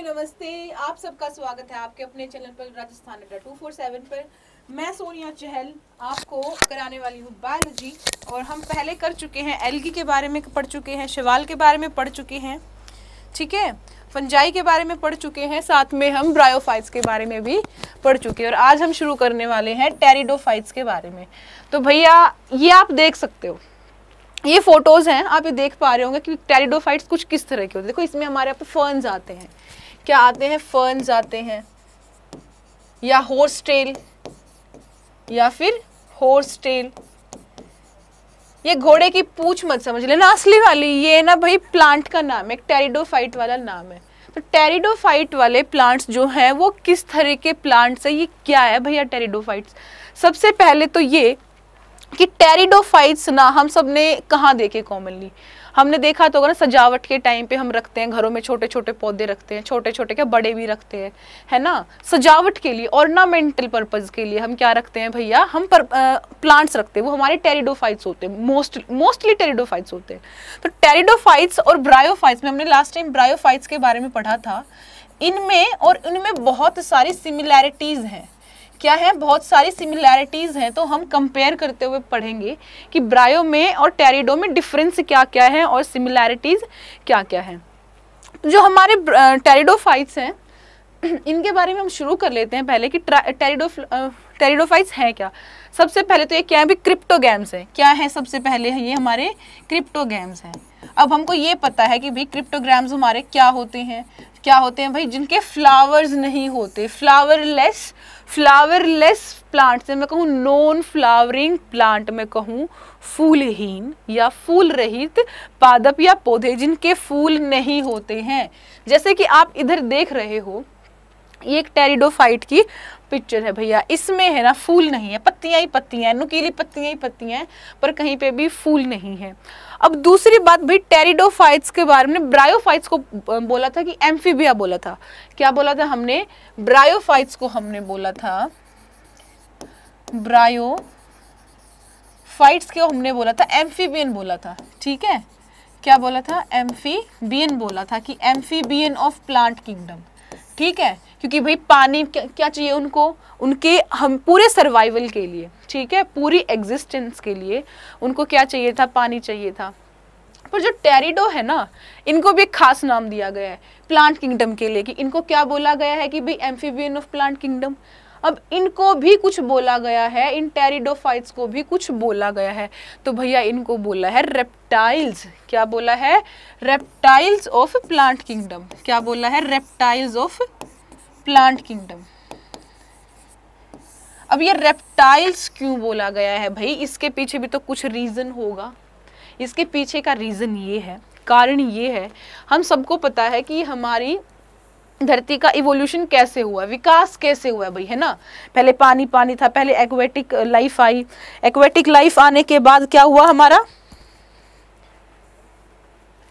Hello नमस्ते आप सबका स्वागत है आपके अपने चैनल पर राजस्थान अड्डा टू फोर सेवन पर मैं सोनिया चहल आपको कराने वाली हूँ बायोलॉजी और हम पहले कर चुके हैं एलगी के बारे में पढ़ चुके हैं शवाल के बारे में पढ़ चुके हैं ठीक है फंजाई के बारे में पढ़ चुके हैं साथ में हम ब्रायोफाइट्स के बारे में भी पढ़ चुके हैं और आज हम शुरू करने वाले हैं टेरिडोफाइट्स के बारे में तो भैया ये आप देख सकते हो ये फोटोज़ हैं आप ये देख पा रहे होंगे कि टेरिडोफाइट्स कुछ किस तरह के होते हैं देखो इसमें हमारे यहाँ पे फर्न्स आते हैं क्या आते हैं फर्न्स आते हैं या हॉर्स टेल या फिर हॉर्स टेल ये घोड़े की पूछ मत समझ लेना असली वाली ये ना भाई प्लांट का नाम है टेरिडोफाइट वाला नाम है तो टेरिडोफाइट वाले प्लांट्स जो हैं वो किस तरह के प्लांट्स है ये क्या है भैया टेरिडोफाइट्स सबसे पहले तो ये कि टेरिडोफाइट्स ना हम सब ने कहाँ देखे कॉमनली हमने देखा तो होगा ना सजावट के टाइम पे हम रखते हैं घरों में छोटे छोटे पौधे रखते हैं छोटे छोटे क्या बड़े भी रखते हैं है ना सजावट के लिए ऑर्नामेंटल पर्पज के लिए हम क्या रखते हैं भैया हम पर, आ, प्लांट्स रखते हैं वो हमारे टेरिडोफाइट्स होते हैं मोस्ट मोस्टली टेरिडोफाइट्स होते हैं तो टेरिडोफाइट्स और ब्रायोफाइट्स में हमने लास्ट टाइम ब्रायोफाइट्स के बारे में पढ़ा था इनमें और इनमें बहुत सारी सिमिलैरिटीज़ हैं क्या है बहुत सारी सिमिलैरिटीज़ हैं तो हम कंपेयर करते हुए पढ़ेंगे कि ब्रायो में और टेरिडो में डिफरेंस क्या क्या है और सिमिलैरिटीज़ क्या क्या है तो जो हमारे टेरिडोफाइट्स हैं इनके बारे में हम शुरू कर लेते हैं पहले कि टेरिडो टेरिडोफाइट्स हैं क्या सबसे पहले तो ये क्या है भी क्रिप्टोगैम्स हैं क्या हैं सबसे पहले है ये हमारे क्रिप्टोगैम्स हैं अब हमको ये पता है कि भाई क्रिप्टोग्राम्स हमारे क्या होते हैं क्या होते हैं भाई जिनके फ्लावर्स नहीं होते फ्लावरलेस फ्लावरलेस प्लांट से मैं कहूँ नॉन फ्लावरिंग प्लांट में कहूँ फूलहीन या फूल रहित पादप या पौधे जिनके फूल नहीं होते हैं जैसे कि आप इधर देख रहे हो ये एक टेरिडोफाइट की पिक्चर है भैया इसमें है ना फूल नहीं है पत्तियां ही पत्तियां नुकीली पत्तियां ही पत्तियां पर कहीं पे भी फूल नहीं है अब दूसरी बात भाई टेरिडोफाइट्स के बारे में ब्रायोफाइट्स को बोला था कि एम्फीबिया बोला था क्या बोला था हमने ब्रायोफाइट्स को हमने बोला था ब्रायो फाइट्स को हमने बोला था एम्फीबियन बोला था ठीक है क्या बोला था एम्फीबियन बोला था कि एम्फीबियन ऑफ प्लांट किंगडम ठीक है क्योंकि भाई पानी क्या, क्या चाहिए उनको उनके हम पूरे सर्वाइवल के लिए ठीक है पूरी एग्जिस्टेंस के लिए उनको क्या चाहिए था पानी चाहिए था पर जो टेरिडो है ना इनको भी एक खास नाम दिया गया है प्लांट किंगडम के लिए कि इनको क्या बोला गया है कि भाई एम्फीबियन ऑफ प्लांट किंगडम अब इनको भी कुछ बोला गया है इन टेरिडोफाइट्स को भी कुछ बोला गया है तो भैया इनको बोला है रेप्टाइल्स क्या बोला है रेप्टाइल्स ऑफ प्लांट किंगडम क्या बोला है रेप्टाइल्स ऑफ प्लांट किंगडम अब ये रेप्टाइल्स क्यों बोला गया है भाई इसके पीछे भी तो कुछ रीज़न होगा इसके पीछे का रीज़न ये है कारण ये है हम सबको पता है कि हमारी धरती का इवोल्यूशन कैसे हुआ विकास कैसे हुआ है भाई है ना पहले पानी पानी था पहले एक्वेटिक लाइफ आई एक्वेटिक लाइफ आने के बाद क्या हुआ हमारा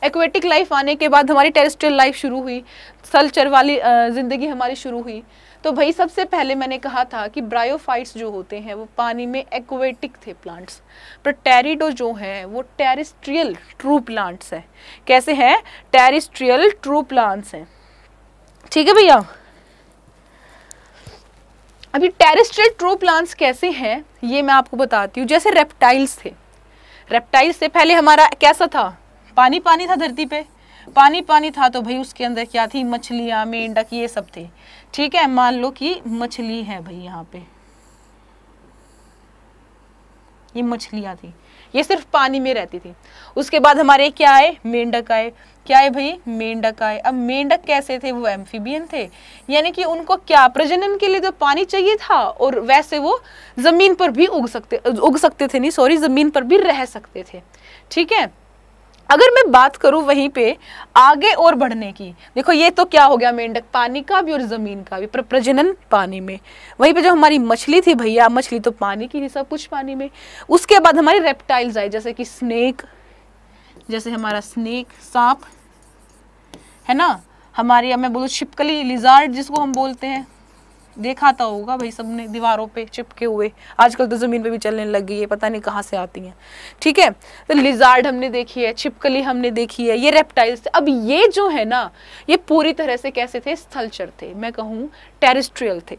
एक्वेटिक लाइफ आने के बाद हमारी टेरेस्ट्रियल लाइफ शुरू हुई सलचर वाली ज़िंदगी हमारी शुरू हुई तो भाई सबसे पहले मैंने कहा था कि ब्रायोफाइट्स जो होते हैं वो पानी में एक्वेटिक थे प्लांट्स पर टेरिडो जो हैं वो टेरिस्ट्रियल ट्रू प्लांट्स हैं कैसे हैं टेरिस्ट्रियल ट्रू प्लांट्स हैं ठीक है भैया अभी टेरिस्ट्रियल ट्रू प्लांट्स कैसे हैं ये मैं आपको बताती हूँ जैसे रेप्टाइल्स थे रेप्टाइल्स से पहले हमारा कैसा था पानी पानी था धरती पे पानी पानी था तो भाई उसके अंदर क्या थी मछलियां मेंढक ये सब थे ठीक है मान लो कि मछली है भाई यहाँ पे ये मछलियां थी ये सिर्फ पानी में रहती थी उसके बाद हमारे क्या आए मेंढक आए क्या है भाई मेंढक आए अब मेंढक कैसे थे वो एम्फीबियन थे यानी कि उनको क्या प्रजनन के लिए तो पानी चाहिए था और वैसे वो जमीन पर भी उग सकते उग सकते थे नहीं सॉरी जमीन पर भी रह सकते थे ठीक है अगर मैं बात करूँ वहीं पे आगे और बढ़ने की देखो ये तो क्या हो गया मेंढक पानी का भी और ज़मीन का भी प्र, प्रजनन पानी में वहीं पे जो हमारी मछली थी भैया मछली तो पानी की थी सब कुछ पानी में उसके बाद हमारे रेप्टाइल्स आए जैसे कि स्नेक जैसे हमारा स्नेक सांप है ना हमारे मैं बोलूँ छिपकली लिजार्ड जिसको हम बोलते हैं देखा तो होगा भाई सबने दीवारों पे चिपके हुए आजकल तो ज़मीन पे भी चलने लग गई है पता नहीं कहाँ से आती हैं ठीक है तो लिजार्ड हमने देखी है छिपकली हमने देखी है ये रेप्टाइल्स अब ये जो है ना ये पूरी तरह से कैसे थे स्थलचर थे मैं कहूँ टेरिस्ट्रियल थे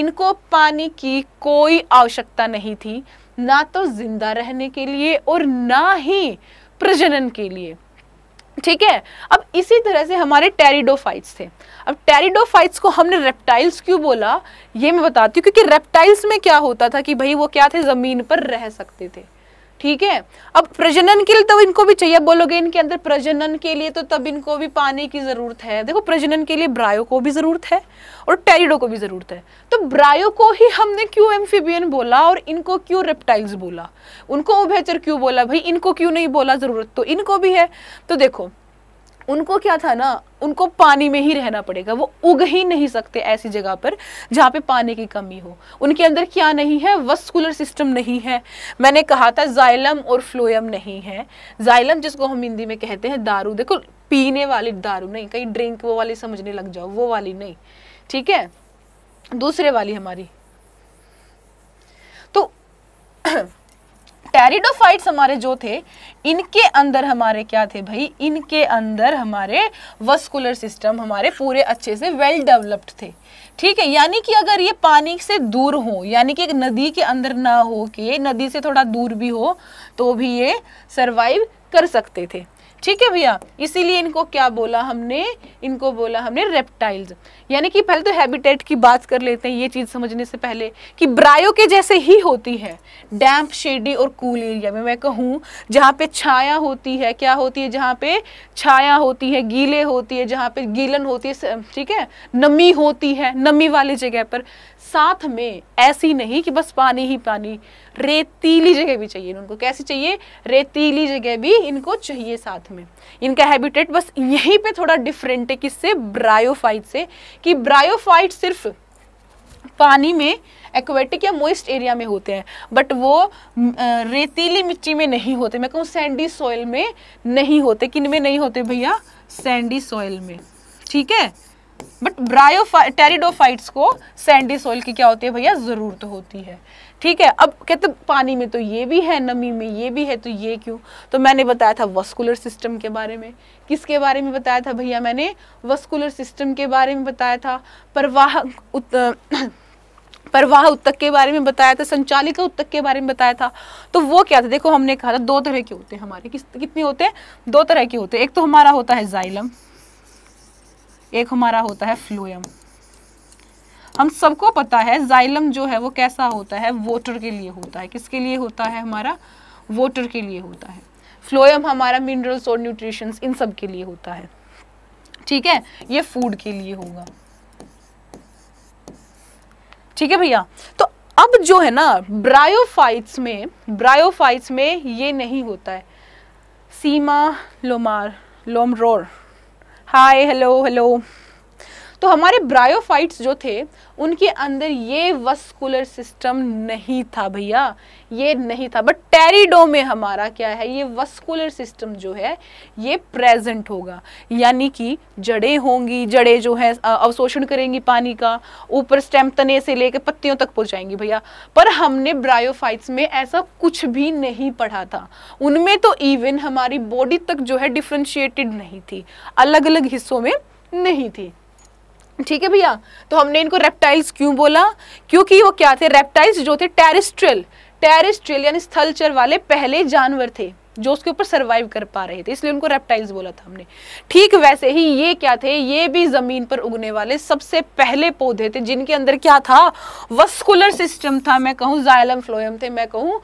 इनको पानी की कोई आवश्यकता नहीं थी ना तो जिंदा रहने के लिए और ना ही प्रजनन के लिए ठीक है अब इसी तरह से हमारे टेरिडोफाइट्स थे अब टेरिडोफाइट्स को हमने रेप्टाइल्स क्यों बोला ये मैं बताती हूँ क्योंकि रेप्टाइल्स में क्या होता था कि भाई वो क्या थे ज़मीन पर रह सकते थे ठीक है अब प्रजनन के लिए तब तो इनको भी चाहिए बोलोगे इनके अंदर प्रजनन के लिए तो तब इनको भी पानी की ज़रूरत है देखो प्रजनन के लिए ब्रायो को भी ज़रूरत है और टेरिडो को भी ज़रूरत है तो ब्रायो को ही हमने क्यों एम्फीबियन बोला और इनको क्यों रेप्टाइल्स बोला उनको उभेचर क्यों बोला भाई इनको क्यों नहीं बोला ज़रूरत तो इनको भी है तो देखो उनको क्या था ना उनको पानी में ही रहना पड़ेगा वो उग ही नहीं सकते ऐसी जगह पर जहाँ पे पानी की कमी हो उनके अंदर क्या नहीं है वस्कुलर सिस्टम नहीं है मैंने कहा था जाइलम और फ्लोयम नहीं है जाइलम जिसको हम हिंदी में कहते हैं दारू देखो पीने वाली दारू नहीं कहीं ड्रिंक वो वाली समझने लग जाओ वो वाली नहीं ठीक है दूसरे वाली हमारी तो टेरिडोफाइट्स हमारे जो थे इनके अंदर हमारे क्या थे भाई इनके अंदर हमारे वस्कुलर सिस्टम हमारे पूरे अच्छे से वेल well डेवलप्ड थे ठीक है यानी कि अगर ये पानी से दूर हो यानी कि एक नदी के अंदर ना हो के नदी से थोड़ा दूर भी हो तो भी ये सर्वाइव कर सकते थे ठीक है भैया इसीलिए इनको क्या बोला हमने इनको बोला हमने रेप्टाइल्स यानी कि पहले तो हैबिटेट की बात कर लेते हैं ये चीज़ समझने से पहले कि ब्रायो के जैसे ही होती है डैम्प शेडी और कूल एरिया में मैं कहूँ जहाँ पे छाया होती है क्या होती है जहाँ पे छाया होती है गीले होती है जहाँ पे गीलन होती है ठीक है नमी होती है नमी वाली जगह पर साथ में ऐसी नहीं कि बस पानी ही पानी रेतीली जगह भी चाहिए उनको कैसी चाहिए रेतीली जगह भी इनको चाहिए साथ में इनका हैबिटेट बस यहीं पे थोड़ा डिफरेंट है किससे ब्रायोफाइट से कि ब्रायोफाइट सिर्फ पानी में एक्वेटिक या मोइस्ट एरिया में होते हैं बट वो रेतीली मिट्टी में नहीं होते मैं कहूँ सैंडी सॉइल में नहीं होते किन में नहीं होते भैया सैंडी सॉइल में ठीक है बट ब्रायो टेरिडोफाइट्स को सैंडी सोइल की क्या होती है भैया ज़रूरत होती है ठीक है अब कहते पानी में तो ये भी है नमी में ये भी है तो ये क्यों तो मैंने बताया था वस्कुलर सिस्टम के बारे में किसके बारे में बताया था भैया मैंने वस्कुलर सिस्टम के बारे में बताया था प्रवाह उत, प्रवाह उत्तक के बारे में बताया था संचालिका उत्तक के बारे में बताया था तो वो क्या था देखो हमने कहा था दो तरह के होते हैं हमारे किस कितने होते हैं दो तरह के होते हैं एक तो हमारा होता है जाइलम एक हमारा होता है फ्लोएम हम सबको पता है जाइलम जो है वो कैसा होता है वोटर के लिए होता है किसके लिए होता है हमारा वोटर के लिए होता है फ्लोएम हमारा मिनरल्स और न्यूट्रिशन इन सब के लिए होता है ठीक है ये फूड के लिए होगा ठीक है भैया तो अब जो है ना ब्रायोफाइट्स में ब्रायोफाइट्स में ये नहीं होता है सीमा लोमार लोमरोर Hi, hello, hello. तो हमारे ब्रायोफाइट्स जो थे उनके अंदर ये वस्कुलर सिस्टम नहीं था भैया ये नहीं था बट टेरिडो में हमारा क्या है ये वस्कुलर सिस्टम जो है ये प्रेजेंट होगा यानी कि जड़ें होंगी जड़ें जो है अवशोषण करेंगी पानी का ऊपर स्टेम तने से लेकर पत्तियों तक पहुंचाएंगी भैया पर हमने ब्रायोफाइट्स में ऐसा कुछ भी नहीं पढ़ा था उनमें तो इवन हमारी बॉडी तक जो है डिफ्रेंशिएटेड नहीं थी अलग अलग हिस्सों में नहीं थी ठीक है भैया तो हमने इनको रेप्टाइल्स क्यों बोला क्योंकि वो क्या थे रेप्टाइल्स जो थे टेरिस्ट्रियल टेरिस्ट्रियल यानी स्थलचर वाले पहले जानवर थे जो उसके ऊपर सर्वाइव कर पा रहे थे इसलिए उनको रेप्टाइल्स बोला था हमने ठीक वैसे ही ये क्या थे ये भी जमीन पर उगने वाले सबसे पहले पौधे थे जिनके अंदर क्या था वस्कुलर सिस्टम था मैं कहूँ जायलम फ्लोयम थे मैं कहूँ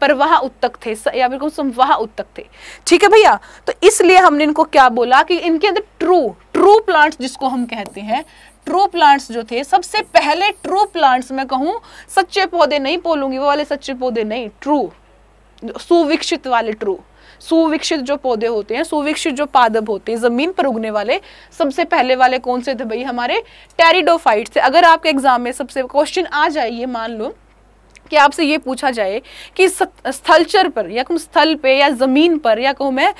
परवाह उत्तक थे या फिर कहूँ संवाह उत्तक थे ठीक है भैया तो इसलिए हमने इनको क्या बोला कि इनके अंदर ट्रू ट्रू प्लांट्स जिसको हम कहते हैं ट्रू प्लांट्स जो थे सबसे पहले ट्रू प्लांट्स मैं कहूँ सच्चे पौधे नहीं बोलूंगी वो वाले सच्चे पौधे नहीं ट्रू सुविकसित वाले ट्रू सुविकसित जो पौधे होते हैं सुविकसित जो पादप होते हैं जमीन पर उगने वाले सबसे पहले वाले कौन से थे भाई हमारे टेरिडोफाइट थे अगर आपके एग्जाम में सबसे क्वेश्चन आ जाए ये मान लो कि आपसे ये पूछा जाए कि स्थलचर पर या कहूँ स्थल पे या ज़मीन पर या कहूँ मैं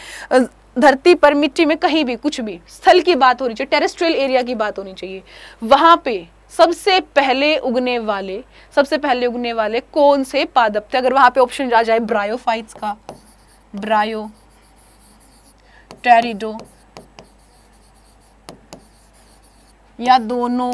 धरती पर मिट्टी में कहीं भी कुछ भी स्थल की बात होनी चाहिए टेरेस्ट्रियल एरिया की बात होनी चाहिए वहाँ पे सबसे पहले उगने वाले सबसे पहले उगने वाले कौन से पादप थे अगर वहां पे ऑप्शन आ जाए ब्रायोफाइट्स का ब्रायो टेरिडो या दोनों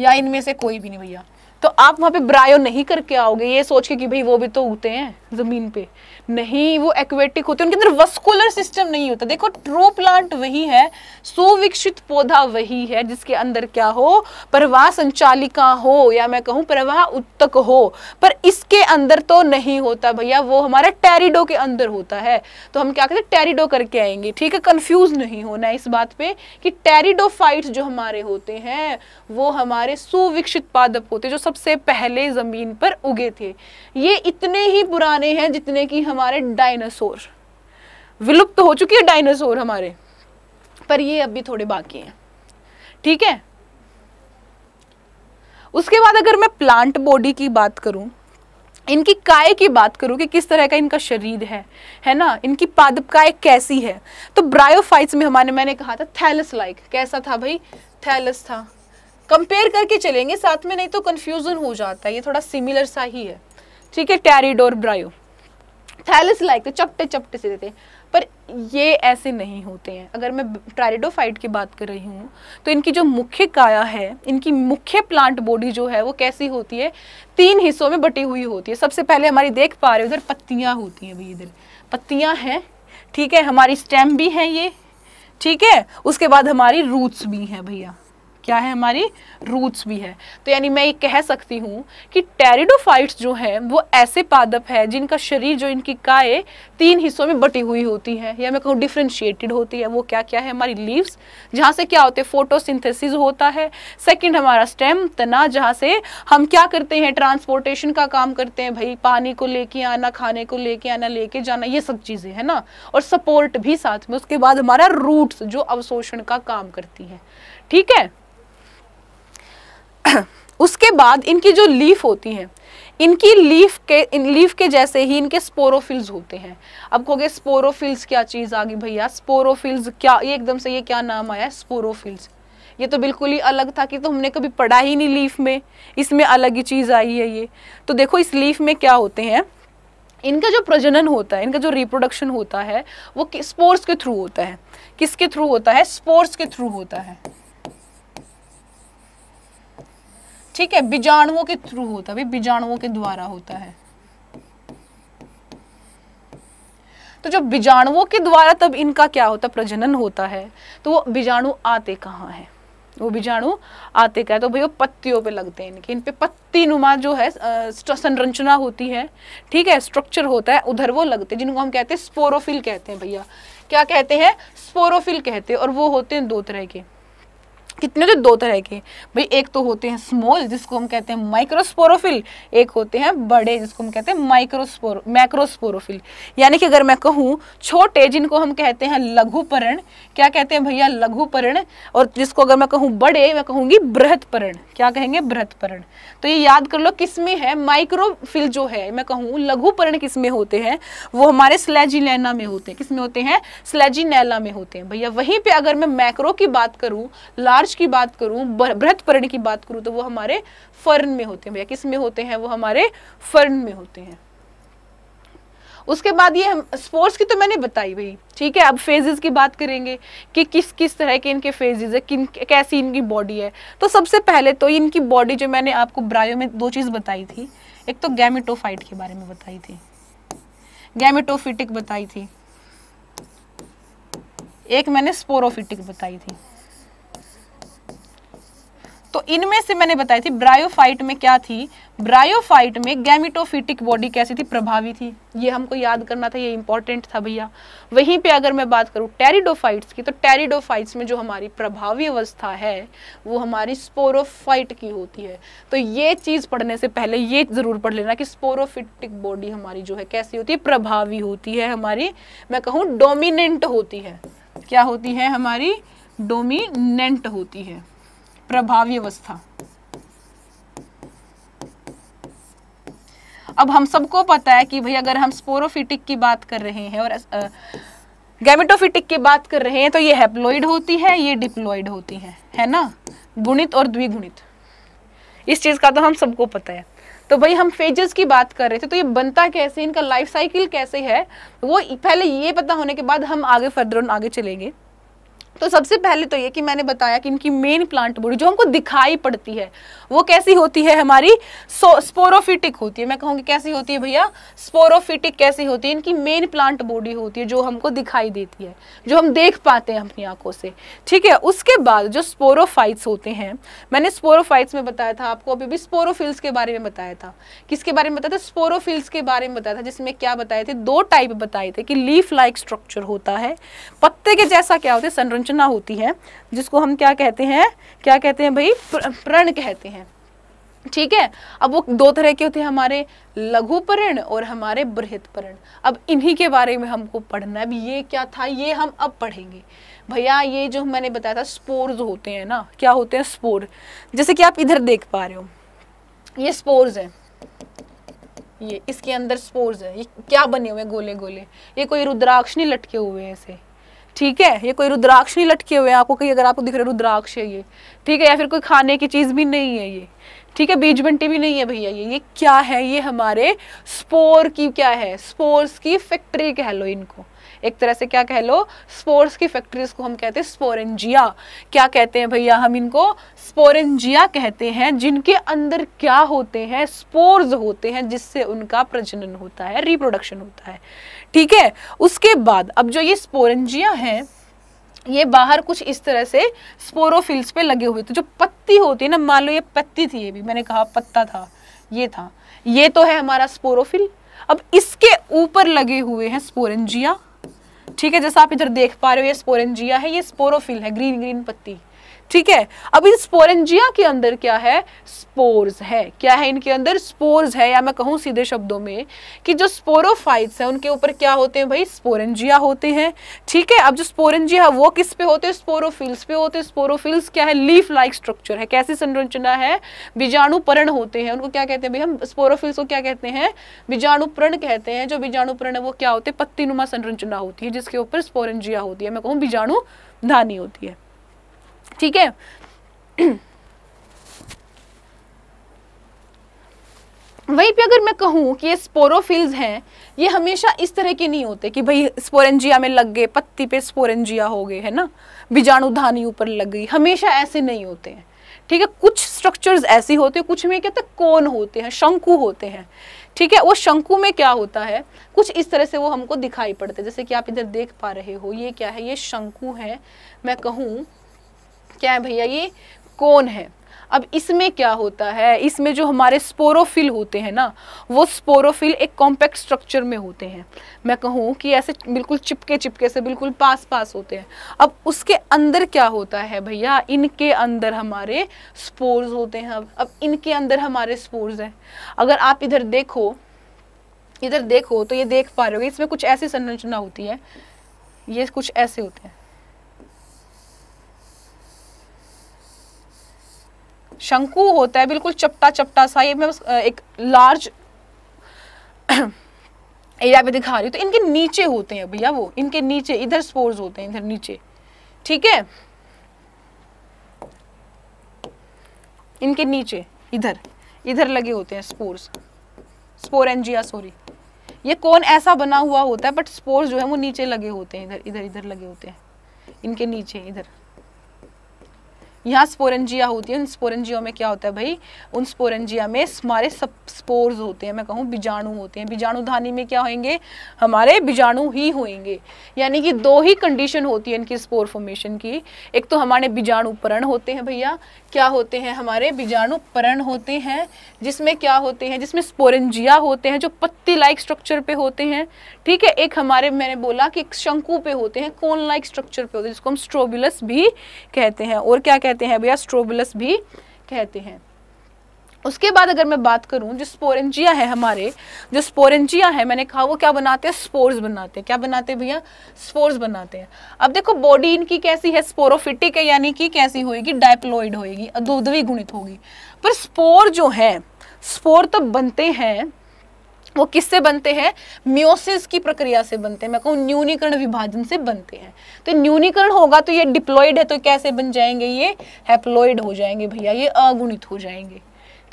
या इनमें से कोई भी नहीं भैया तो आप वहां पे ब्रायो नहीं करके आओगे ये सोच के कि भाई वो भी तो उगते हैं ज़मीन पे नहीं वो एक्वेटिक होते उनके अंदर वस्कुलर सिस्टम नहीं होता देखो ट्रो प्लांट वही है सुविकसित पौधा वही है जिसके अंदर क्या हो प्रवाह संचालिका हो या मैं कहूँ प्रवाह उत्तक हो पर इसके अंदर तो नहीं होता भैया वो हमारे टेरिडो के अंदर होता है तो हम क्या कहते हैं टेरिडो करके आएंगे ठीक है कन्फ्यूज नहीं होना इस बात पर कि टेरिडो जो हमारे होते हैं वो हमारे सुविकसित पादप होते जो सबसे पहले ज़मीन पर उगे थे ये इतने ही पुराने पुराने हैं जितने कि हमारे डायनासोर विलुप्त तो हो चुकी है डायनासोर हमारे पर ये अब भी थोड़े बाकी हैं ठीक है उसके बाद अगर मैं प्लांट बॉडी की बात करूं इनकी काय की बात करूं कि किस तरह का इनका शरीर है है ना इनकी पादप काय कैसी है तो ब्रायोफाइट्स में हमारे मैंने कहा था थैलस लाइक कैसा था भाई थैलस था कंपेयर करके चलेंगे साथ में नहीं तो कंफ्यूजन हो जाता है ये थोड़ा सिमिलर सा ही है ठीक है टेरिडोर ब्रायो थैलिस लाइक थे तो चपटे चपटे से देते हैं पर ये ऐसे नहीं होते हैं अगर मैं ट्राइडोफाइट की बात कर रही हूँ तो इनकी जो मुख्य काया है इनकी मुख्य प्लांट बॉडी जो है वो कैसी होती है तीन हिस्सों में बटी हुई होती है सबसे पहले हमारी देख पा रहे हो इधर पत्तियाँ होती हैं भाई इधर पत्तियाँ हैं ठीक है हमारी स्टेम भी हैं ये ठीक है उसके बाद हमारी रूट्स भी हैं भैया क्या है हमारी रूट्स भी है तो यानी मैं ये कह सकती हूँ कि टेरिडोफाइट्स जो हैं वो ऐसे पादप है जिनका शरीर जो इनकी काय तीन हिस्सों में बटी हुई होती है या मैं कहूँ डिफ्रेंशिएटेड होती है वो क्या क्या है हमारी लीव्स जहाँ से क्या होते हैं फोटोसिंथेसिस होता है सेकंड हमारा स्टेम तना जहाँ से हम क्या करते हैं ट्रांसपोर्टेशन का काम करते हैं भाई पानी को लेके आना खाने को लेके आना लेके जाना ये सब चीज़ें है ना और सपोर्ट भी साथ में उसके बाद हमारा रूट्स जो अवशोषण का काम करती है ठीक है उसके बाद इनकी जो लीफ होती हैं इनकी लीफ के इन लीफ के जैसे ही इनके स्पोरोफिल्स होते हैं अब कहोगे स्पोरोफिल्स क्या चीज़ आ गई भैया स्पोरोफिल्स क्या ये एकदम से ये क्या नाम आया स्पोरोफिल्स ये तो बिल्कुल ही अलग था कि तो हमने कभी पढ़ा ही नहीं लीफ में इसमें अलग ही चीज़ आई है ये तो देखो इस लीफ में क्या होते हैं इनका जो प्रजनन होता है इनका जो रिप्रोडक्शन होता है वो स्पोर्स के थ्रू होता है किसके थ्रू होता है स्पोर्स के थ्रू होता है ठीक है बीजाणुओं के थ्रू होता है बीजाणुओं के द्वारा होता है तो जो बीजाणुओं के द्वारा तब इनका क्या होता है प्रजनन होता है तो वो बीजाणु आते कहाँ है वो बीजाणु आते क्या तो भैया पत्तियों पे लगते हैं इनके इन पे पत्ती नुमा जो है संरचना होती है ठीक है स्ट्रक्चर होता है उधर वो लगते हैं जिनको हम कहते हैं स्पोरोफिल कहते हैं भैया क्या कहते हैं स्पोरोफिल कहते हैं और वो होते हैं दो तरह के कितने तो दो तरह के भाई एक तो होते हैं स्मॉल जिसको हम कहते हैं माइक्रोस्पोरोफिल एक होते हैं बड़े जिसको हम कहते हैं माइक्रोस्पोर मैक्रोस्पोरोफिल यानी कि अगर मैं कहूँ छोटे जिनको हम कहते हैं लघुपरण क्या कहते हैं भैया लघुपरण और जिसको अगर मैं कहूँ बड़े मैं कहूँगी बृहतपरण क्या कहेंगे बृहतपरण तो ये याद कर लो किस में है माइक्रोफिल जो है मैं कहूँ लघुपरण किस में होते हैं वो हमारे स्लेजिलैना में होते हैं किस में होते हैं स्लेजिनैला में होते हैं भैया वहीं पर अगर मैं मैक्रो की बात करूँ लार्ज मार्च की बात करूं बृहत्पर्ण की बात करूं तो वो हमारे फर्न में होते हैं भैया किस में होते हैं वो हमारे फर्न में होते हैं उसके बाद ये हम स्पोर्ट्स की तो मैंने बताई भाई ठीक है अब फेजेस की बात करेंगे कि किस किस तरह के इनके फेजेस है किन कैसी इनकी बॉडी है तो सबसे पहले तो इनकी बॉडी जो मैंने आपको ब्रायो में दो चीज़ बताई थी एक तो गैमेटोफाइट के बारे में बताई थी गैमेटोफिटिक बताई थी एक मैंने स्पोरोफिटिक बताई थी तो इनमें से मैंने बताई थी ब्रायोफाइट में क्या थी ब्रायोफाइट में गैमिटोफिटिक बॉडी कैसी थी प्रभावी थी ये हमको याद करना था ये इंपॉर्टेंट था भैया वहीं पे अगर मैं बात करूँ टेरिडोफाइट्स की तो टेरिडोफाइट्स में जो हमारी प्रभावी अवस्था है वो हमारी स्पोरोफाइट की होती है तो ये चीज़ पढ़ने से पहले ये ज़रूर पढ़ लेना कि स्पोरोफिटिक बॉडी हमारी जो है कैसी होती है प्रभावी होती है हमारी मैं कहूँ डोमिनेंट होती है क्या होती है हमारी डोमिनेंट होती है प्रभावी अवस्था अब हम सबको पता है कि भाई अगर हम स्पोरोफिटिक की बात कर रहे हैं और गैमेटोफिटिक की बात कर रहे हैं तो ये हैप्लोइड होती है ये डिप्लोइड होती है है ना गुणित और द्विगुणित इस चीज़ का तो हम सबको पता है तो भाई हम फेजेस की बात कर रहे थे तो ये बनता कैसे इनका लाइफ साइकिल कैसे है वो पहले ये पता होने के बाद हम आगे फर्दर आगे चलेंगे तो सबसे पहले तो ये कि मैंने बताया कि इनकी मेन प्लांट बॉडी जो हमको दिखाई पड़ती है वो कैसी होती है हमारी स्पोरोफिटिक होती है मैं कहूँगी कैसी होती है भैया स्पोरोफिटिक कैसी होती है इनकी मेन प्लांट बॉडी होती है जो हमको दिखाई देती है जो हम देख पाते हैं अपनी आंखों से ठीक है उसके बाद जो स्पोरोफाइट्स होते हैं मैंने स्पोरोफाइट्स में बताया था आपको अभी भी स्पोरोफिल्स के बारे में बताया था किसके बारे में बताया था स्पोरोफिल्स के बारे में बताया था जिसमें क्या बताए थे दो टाइप बताए थे कि लीफ लाइक स्ट्रक्चर होता है पत्ते के जैसा क्या होता है सनरन संरचना होती है जिसको हम क्या कहते हैं क्या कहते हैं भाई प्रण कहते हैं ठीक है अब वो दो तरह के होते हैं हमारे लघु परण और हमारे बृहत परण अब इन्हीं के बारे में हमको पढ़ना है अब ये क्या था ये हम अब पढ़ेंगे भैया ये जो मैंने बताया था स्पोर्स होते हैं ना क्या होते हैं स्पोर जैसे कि आप इधर देख पा रहे हो ये स्पोर्स हैं ये इसके अंदर स्पोर्स है ये क्या बने हुए गोले गोले ये कोई रुद्राक्ष नहीं लटके हुए हैं ऐसे ठीक है ये कोई रुद्राक्ष नहीं लटके हुए हैं आपको कहीं अगर आपको दिख रहा है रुद्राक्ष है ये ठीक है या फिर कोई खाने की चीज़ भी नहीं है ये ठीक है बीज बंटी भी नहीं है भैया ये ये क्या है ये हमारे स्पोर की क्या है स्पोर्स की फैक्ट्री कह लो इनको एक तरह से क्या कह लो स्पोर्स की फैक्ट्रीज को हम कहते हैं स्पोरेंजिया क्या कहते हैं भैया हम इनको स्पोरेंजिया कहते हैं जिनके अंदर क्या होते हैं स्पोर्स होते हैं जिससे उनका प्रजनन होता है रिप्रोडक्शन होता है ठीक है उसके बाद अब जो ये स्पोरेंजिया हैं ये बाहर कुछ इस तरह से स्पोरोफिल्स पे लगे हुए तो जो पत्ती होती है ना मान लो ये पत्ती थी ये भी मैंने कहा पत्ता था ये था ये तो है हमारा स्पोरोफिल अब इसके ऊपर लगे हुए हैं स्पोरेंजिया ठीक है जैसा आप इधर देख पा रहे हो ये स्पोरेंजिया है ये स्पोरोफिल है ग्रीन ग्रीन पत्ती ठीक है अब इन स्पोरेंजिया के अंदर क्या है स्पोर्स है क्या है इनके अंदर स्पोर्स है या मैं कहूँ सीधे शब्दों में कि जो स्पोरोफाइट्स हैं उनके ऊपर क्या होते हैं भाई स्पोरेंजिया होते हैं ठीक है अब जो स्पोरेंजिया वो किस पे होते हैं स्पोरोफिल्स पे होते हैं स्पोरोफिल्स क्या है लीफ लाइक स्ट्रक्चर है कैसी संरचना है बीजाणुपरण होते हैं उनको क्या कहते हैं भाई हम स्पोरोफिल्स को क्या कहते हैं बीजाणुपरण कहते हैं जो बीजाणुपरण है वो क्या होते हैं पत्तीनुमा संरचना होती है जिसके ऊपर स्पोरेंजिया होती है मैं कहूँ बीजाणु धानी होती है ठीक है वहीं पे अगर मैं कहूँ कि ये स्पोरोफिल्स हैं ये हमेशा इस तरह के नहीं होते कि भाई स्पोरेंजिया में लग गए पत्ती पे स्पोरेंजिया हो गए है ना बीजाणुधानी ऊपर लग गई हमेशा ऐसे नहीं होते हैं ठीक है कुछ स्ट्रक्चर्स ऐसे होते हैं कुछ में कहते हैं कौन होते हैं शंकु होते हैं ठीक है वो शंकु में क्या होता है कुछ इस तरह से वो हमको दिखाई पड़ते हैं जैसे कि आप इधर देख पा रहे हो ये क्या है ये शंकु है मैं कहूँ क्या है भैया ये कौन है अब इसमें क्या होता है इसमें जो हमारे स्पोरोफिल होते हैं ना वो स्पोरोफिल एक कॉम्पैक्ट स्ट्रक्चर में होते हैं मैं कहूँ कि ऐसे बिल्कुल चिपके चिपके से बिल्कुल पास पास होते हैं अब उसके अंदर क्या होता है भैया इनके अंदर हमारे स्पोर्स होते हैं अब अब इनके अंदर हमारे स्पोर्स हैं अगर आप इधर देखो इधर देखो तो ये देख पा रहे हो इसमें कुछ ऐसी संरचना होती है ये कुछ ऐसे होते हैं शंकु होता है बिल्कुल चपटा चपटा सा ये मैं एक लार्ज एरिया पे दिखा रही हूँ तो इनके नीचे होते हैं भैया वो इनके नीचे इधर स्पोर्स होते हैं इधर नीचे ठीक है इनके नीचे इधर इधर लगे होते हैं स्पोर्स स्पोर एनजिया सॉरी ये कौन ऐसा बना हुआ होता है बट स्पोर्स जो है वो नीचे लगे होते हैं इधर इधर इधर लगे होते हैं इनके नीचे इधर यहाँ स्पोरेंजिया होती है उन स्पोरेंजिया में क्या होता है भाई उन स्पोरेंजिया में हमारे स्पोर्स होते हैं मैं कहूँ बीजाणु होते हैं बीजाणु धानी में क्या होंगे हमारे बीजाणु ही होंगे यानी कि दो ही कंडीशन होती है इनकी स्पोर फॉर्मेशन की एक तो हमारे बीजाणु प्रण होते हैं भैया क्या होते हैं हमारे बीजाणुपरण होते हैं जिसमें क्या होते हैं जिसमें स्पोरेंजिया होते हैं जो पत्ती लाइक स्ट्रक्चर पे होते हैं ठीक है एक हमारे मैंने बोला कि शंकु पे होते हैं कोन लाइक स्ट्रक्चर पे होते हैं जिसको हम स्ट्रोबुलस भी कहते हैं और क्या कहते हैं भैया स्ट्रोबुलस भी कहते हैं उसके बाद अगर मैं बात करूं जो स्पोरेंजिया है हमारे जो स्पोरेंजिया है मैंने कहा वो क्या बनाते हैं स्पोर्स बनाते हैं क्या बनाते हैं भैया स्पोर्स बनाते हैं अब देखो बॉडी इनकी कैसी है स्पोरोफिटिक है यानी कि कैसी होएगी डायप्लोइड होएगी अदोधवी गुणित होगी पर स्पोर जो है स्पोर तो बनते हैं वो किससे बनते हैं म्योसिस की प्रक्रिया से बनते हैं मैं कहूँ न्यूनीकरण विभाजन से बनते हैं तो न्यूनीकरण होगा तो ये डिप्लॉइड है तो कैसे बन जाएंगे ये हैप्लॉइड हो जाएंगे भैया ये अगुणित हो जाएंगे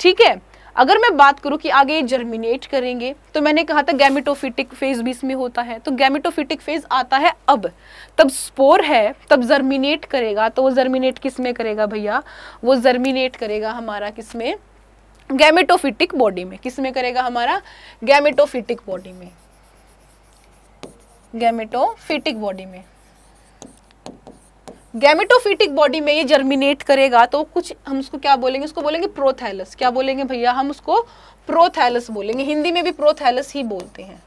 ठीक है अगर मैं बात करूं कि आगे जर्मिनेट करेंगे तो मैंने कहा था गैमिटोफिटिक फेज भी इसमें होता है तो गैमिटोफिटिक फेज आता है अब तब स्पोर है तब जर्मिनेट करेगा तो वो जर्मिनेट किस में करेगा भैया वो जर्मिनेट करेगा हमारा किस में बॉडी में किस में करेगा हमारा गैमिटोफिटिक बॉडी में गैमिटोफिटिक बॉडी में गैमेटोफिटिक बॉडी में ये जर्मिनेट करेगा तो कुछ हम उसको क्या बोलेंगे उसको बोलेंगे प्रोथैलस क्या बोलेंगे भैया हम उसको प्रोथैलस बोलेंगे हिंदी में भी प्रोथैलस ही बोलते हैं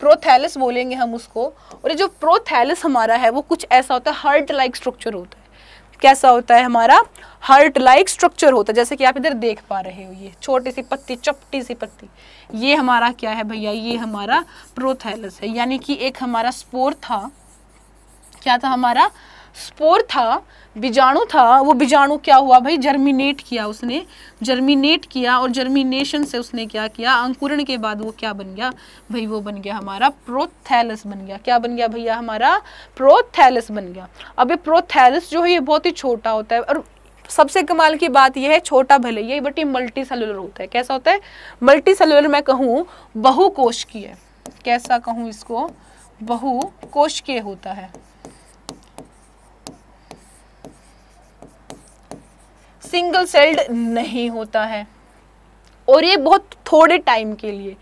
प्रोथैलस बोलेंगे हम उसको और ये जो प्रोथैलस हमारा है वो कुछ ऐसा होता है हर्ट लाइक स्ट्रक्चर होता है कैसा होता है हमारा हर्ट लाइक स्ट्रक्चर होता है जैसे कि आप इधर देख पा रहे हो ये छोटी सी पत्ती चपटी सी पत्ती ये हमारा क्या है भैया ये हमारा प्रोथैलस है यानी कि एक हमारा स्पोर था क्या था हमारा स्पोर था बीजाणु था वो बीजाणु क्या हुआ भाई जर्मिनेट किया उसने जर्मिनेट किया और जर्मिनेशन से उसने क्या किया अंकुरण के बाद वो क्या बन गया भाई वो बन गया हमारा प्रोथैलस बन गया क्या बन गया भैया हमारा प्रोथैलस बन गया अब ये प्रोथैलस जो है ये बहुत ही छोटा होता है और सबसे कमाल की बात यह है छोटा भले ये बट ये मल्टी सेलुलर होता है कैसा होता है मल्टी सेलुलर मैं कहूँ बहुकोश की है कैसा कहूँ इसको बहुकोश के होता है सिंगल सेल्ड नहीं होता है और ये बहुत थोड़े टाइम के लिए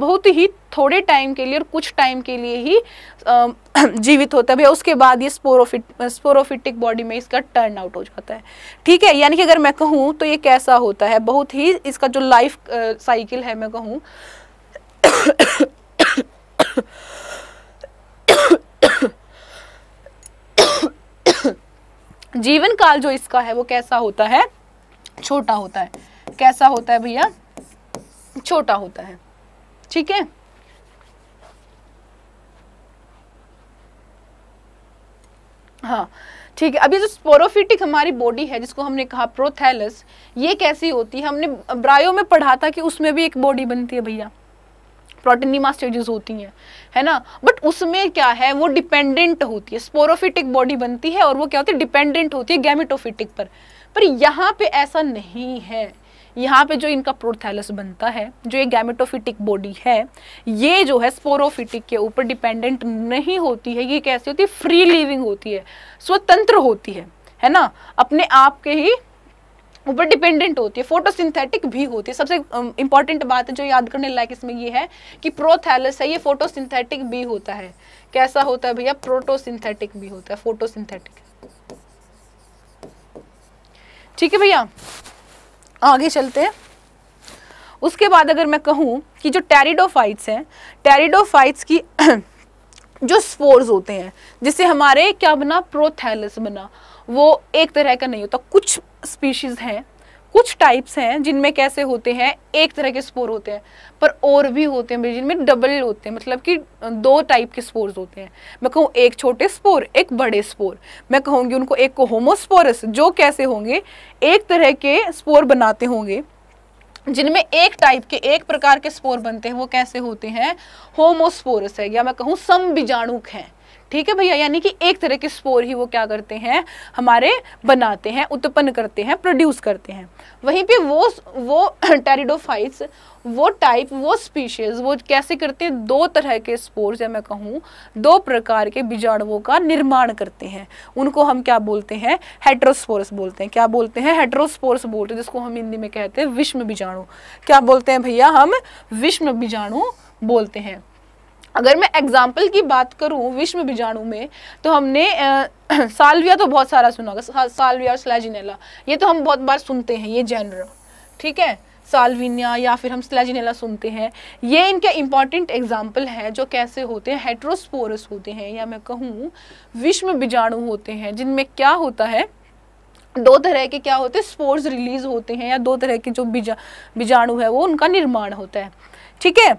बहुत ही थोड़े टाइम के लिए और कुछ टाइम के लिए ही जीवित होता है उसके बाद ये स्पोरोफिट स्पोरोफिटिक बॉडी में इसका टर्न आउट हो जाता है ठीक है यानी कि अगर मैं कहूँ तो ये कैसा होता है बहुत ही इसका जो लाइफ साइकिल है मैं कहूँ जीवन काल जो इसका है वो कैसा होता है छोटा होता है कैसा होता है भैया छोटा होता है ठीक है हाँ ठीक है अभी जो स्पोरोफिटिक हमारी बॉडी है जिसको हमने कहा प्रोथैलस ये कैसी होती है हमने ब्रायो में पढ़ा था कि उसमें भी एक बॉडी बनती है भैया प्रोटनीमा स्टेजेस होती हैं है ना बट उसमें क्या है वो डिपेंडेंट होती है स्पोरोफिटिक बॉडी बनती है और वो क्या होती है डिपेंडेंट होती है गैमिटोफिटिक पर पर यहाँ पे ऐसा नहीं है यहाँ पे जो इनका प्रोथैलस बनता है जो ये गैमेटोफिटिक बॉडी है ये जो है स्पोरोफिटिक के ऊपर डिपेंडेंट नहीं होती है ये कैसी होती है फ्री लिविंग होती है स्वतंत्र होती है है ना अपने आप के ही ऊपर डिपेंडेंट होती है फोटोसिंथेटिक भी होती है सबसे इंपॉर्टेंट um, बात जो याद करने लायक इसमें ये है कि प्रोथैलस है ये फोटोसिंथेटिक भी होता है कैसा होता है भैया प्रोटोसिंथेटिक भी होता है फोटोसिंथेटिक ठीक है भैया आगे चलते हैं उसके बाद अगर मैं कहूं कि जो टेरिडोफाइट्स हैं टेरिडोफाइट्स की जो स्पोर्स होते हैं जिससे हमारे क्या बना प्रोथैलस बना वो एक तरह का नहीं होता कुछ स्पीशीज हैं कुछ टाइप्स हैं जिनमें कैसे होते हैं एक तरह के स्पोर होते हैं पर और भी होते हैं जिनमें डबल होते हैं मतलब कि दो टाइप के स्पोर्स होते हैं मैं कहूँ एक छोटे स्पोर एक बड़े स्पोर मैं कहूँगी उनको एक को होमोस्पोरस जो कैसे होंगे एक तरह के स्पोर बनाते होंगे जिनमें एक टाइप के एक प्रकार के स्पोर बनते हैं वो कैसे होते हैं होमोस्पोरस है या मैं कहूँ सम बीजाणुक हैं ठीक है भैया यानी कि एक तरह के स्पोर ही वो क्या करते हैं हमारे बनाते हैं उत्पन्न करते हैं प्रोड्यूस करते हैं वहीं पे वो वो टेरिडोफाइट्स वो टाइप वो स्पीशीज वो कैसे करते हैं दो तरह के स्पोर या मैं कहूँ दो प्रकार के बीजाणुओं का निर्माण करते हैं उनको हम क्या बोलते हैं हेट्रोस्पोरस बोलते हैं क्या बोलते हैं हेट्रोस्पोरस बोलते हैं जिसको हम हिंदी में कहते हैं विश्व बीजाणु क्या बोलते हैं भैया हम विश्व बीजाणु बोलते हैं अगर मैं एग्जाम्पल की बात करूँ विश्व बीजाणु में तो हमने आ, सालविया तो बहुत सारा सुना होगा सालविया और स्लैजिनेला ये तो हम बहुत बार सुनते हैं ये जेनर ठीक है सालविनिया या फिर हम स्लैजिनेला सुनते हैं ये इनके इंपॉर्टेंट एग्जाम्पल है जो कैसे होते हैं हेट्रोस्पोरस होते हैं या मैं कहूँ विश्व बीजाणु होते हैं जिनमें क्या होता है दो तरह के क्या होते हैं स्पोर्स रिलीज होते हैं या दो तरह के जो बीजा बीजाणु है वो उनका निर्माण होता है ठीक है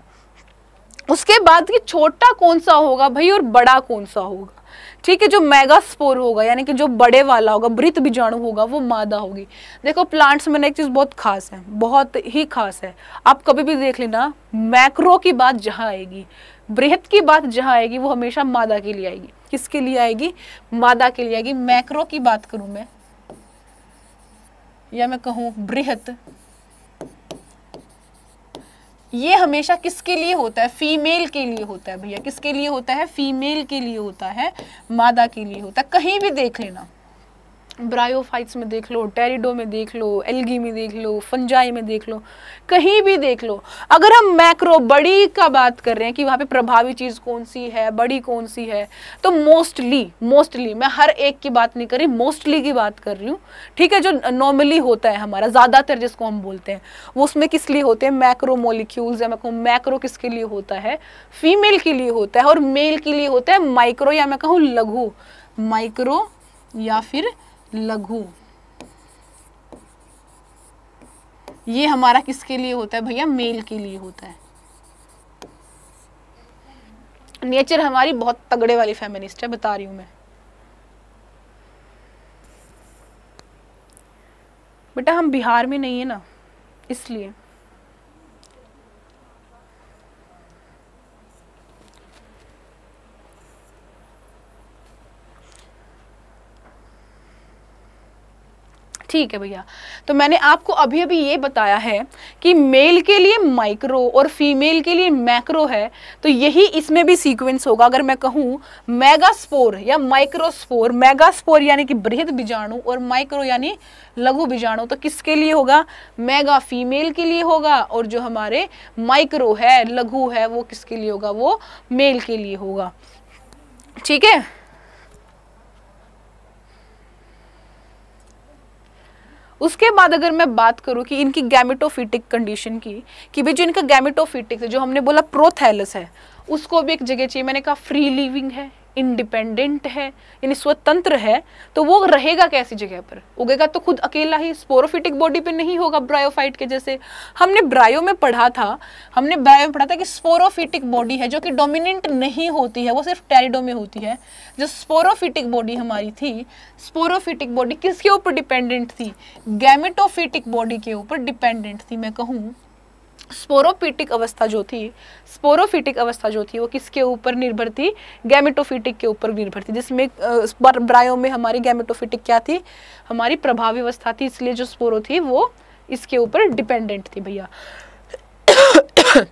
उसके बाद कि छोटा कौन सा होगा भाई और बड़ा कौन सा होगा ठीक है जो मेगा स्पोर होगा यानी कि जो बड़े वाला होगा वृत बीजाणु होगा वो मादा होगी देखो प्लांट्स में एक चीज़ बहुत खास है बहुत ही खास है आप कभी भी देख लेना मैक्रो की बात जहां आएगी बृहत की बात जहां आएगी वो हमेशा मादा के लिए आएगी किसके लिए आएगी मादा के लिए आएगी मैक्रो की बात करूं मैं या मैं कहूं बृहत ये हमेशा किसके लिए होता है फीमेल के लिए होता है भैया किसके लिए होता है फीमेल के लिए होता है मादा के लिए होता है कहीं भी देख लेना ब्रायोफाइट्स में देख लो टेरिडो में देख लो एलगी में देख लो फंजाई में देख लो कहीं भी देख लो अगर हम मैक्रो बड़ी का बात कर रहे हैं कि वहाँ पे प्रभावी चीज़ कौन सी है बड़ी कौन सी है तो मोस्टली मोस्टली मैं हर एक की बात नहीं कर रही मोस्टली की बात कर रही हूँ ठीक है जो नॉर्मली होता है हमारा ज़्यादातर जिसको हम बोलते हैं वो उसमें किस लिए होते हैं मैक्रो मोलिक्यूल्स या मैं कहूँ मैक्रो किसके लिए होता है फीमेल के लिए होता है और मेल के लिए होता है माइक्रो या मैं कहूँ लघु माइक्रो या फिर लघु ये हमारा किसके लिए होता है भैया मेल के लिए होता है नेचर हमारी बहुत तगड़े वाली फेमिनिस्ट है बता रही हूं मैं बेटा हम बिहार में नहीं है ना इसलिए ठीक है भैया तो मैंने आपको अभी अभी ये बताया है कि मेल के लिए माइक्रो और फीमेल के लिए मैक्रो है तो यही इसमें भी सीक्वेंस होगा अगर मैं कहूँ मेगास्पोर या माइक्रोस्पोर मेगास्पोर यानी कि बृहद बीजाणु और माइक्रो यानी लघु बीजाणु तो किसके लिए होगा मेगा फीमेल के लिए होगा और जो हमारे माइक्रो है लघु है वो किसके लिए होगा वो मेल के लिए होगा ठीक है उसके बाद अगर मैं बात करूँ कि इनकी गैमिटोफिटिक कंडीशन की कि भाई जो इनका गैमिटोफिटिक जो हमने बोला प्रोथैलस है उसको भी एक जगह चाहिए मैंने कहा फ्री लिविंग है इंडिपेंडेंट है यानी स्वतंत्र है तो वो रहेगा कैसी जगह पर उगेगा तो खुद अकेला ही स्पोरोफिटिक बॉडी पे नहीं होगा ब्रायोफाइट के जैसे हमने ब्रायो में पढ़ा था हमने ब्रायो में पढ़ा था कि स्पोरोफिटिक बॉडी है जो कि डोमिनेंट नहीं होती है वो सिर्फ टेरिडो में होती है जो स्पोरोफिटिक बॉडी हमारी थी स्पोरोफिटिक बॉडी किसके ऊपर डिपेंडेंट थी गैमेटोफिटिक बॉडी के ऊपर डिपेंडेंट थी मैं कहूँ स्पोरोपीटिक अवस्था जो थी स्पोरोफिटिक अवस्था जो थी वो किसके ऊपर निर्भर थी गैमेटोफिटिक के ऊपर निर्भर थी जिसमें ब्रायो में हमारी गैमेटोफिटिक क्या थी हमारी प्रभावी अवस्था थी इसलिए जो स्पोरो थी वो इसके ऊपर डिपेंडेंट थी भैया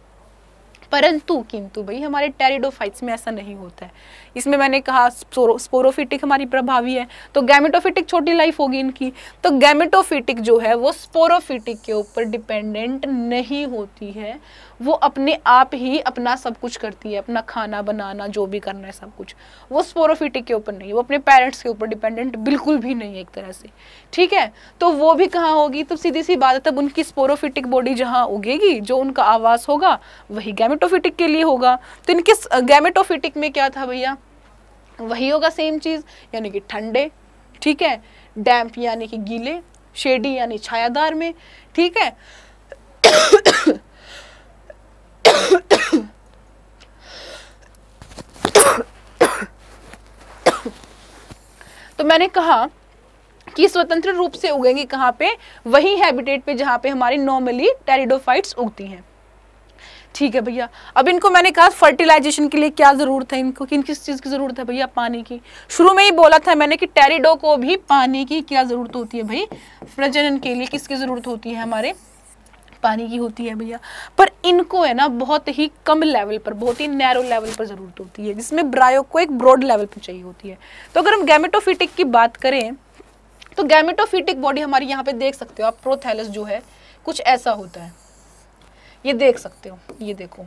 परंतु किंतु भाई हमारे टेरिडोफाइट्स में ऐसा नहीं होता है इसमें मैंने कहा स्पोरोफिटिक हमारी प्रभावी है तो गैमेटोफिटिक छोटी लाइफ होगी इनकी तो गैमेटोफिटिक जो है वो स्पोरोफिटिक के ऊपर डिपेंडेंट नहीं होती है वो अपने आप ही अपना सब कुछ करती है अपना खाना बनाना जो भी करना है सब कुछ वो स्पोरोफिटिक के ऊपर नहीं वो अपने पेरेंट्स के ऊपर डिपेंडेंट बिल्कुल भी नहीं है एक तरह से ठीक है तो वो भी कहाँ होगी तो सीधी सी बात है तब उनकी स्पोरोफिटिक बॉडी जहाँ उगेगी जो उनका आवास होगा वही गैमेटोफिटिक के लिए होगा तो इनके गैमेटोफिटिक में क्या था भैया वही होगा सेम चीज़ यानी कि ठंडे ठीक है डैम्प यानी कि गीले शेडी यानी छायादार में ठीक है तो मैंने कहा कि स्वतंत्र रूप से उगेंगे कहाँ पे वही हैबिटेट पे जहाँ पे हमारी नॉर्मली टेरिडोफाइट्स उगती हैं ठीक है भैया अब इनको मैंने कहा फर्टिलाइजेशन के लिए क्या ज़रूरत है इनको किन किस चीज़ की ज़रूरत है भैया पानी की शुरू में ही बोला था मैंने कि टेरिडो को भी पानी की क्या ज़रूरत होती है भाई प्रजनन के लिए किसकी ज़रूरत होती है हमारे पानी की होती है भैया पर इनको है ना बहुत ही कम लेवल पर बहुत ही नैरो लेवल पर ज़रूरत होती है जिसमें ब्रायो को एक ब्रॉड लेवल पर चाहिए होती है तो अगर हम गैमेटोफिटिक की बात करें तो गैमेटोफिटिक बॉडी हमारी यहाँ पे देख सकते हो आप प्रोथैलस जो है कुछ ऐसा होता है ये देख सकते हो ये देखो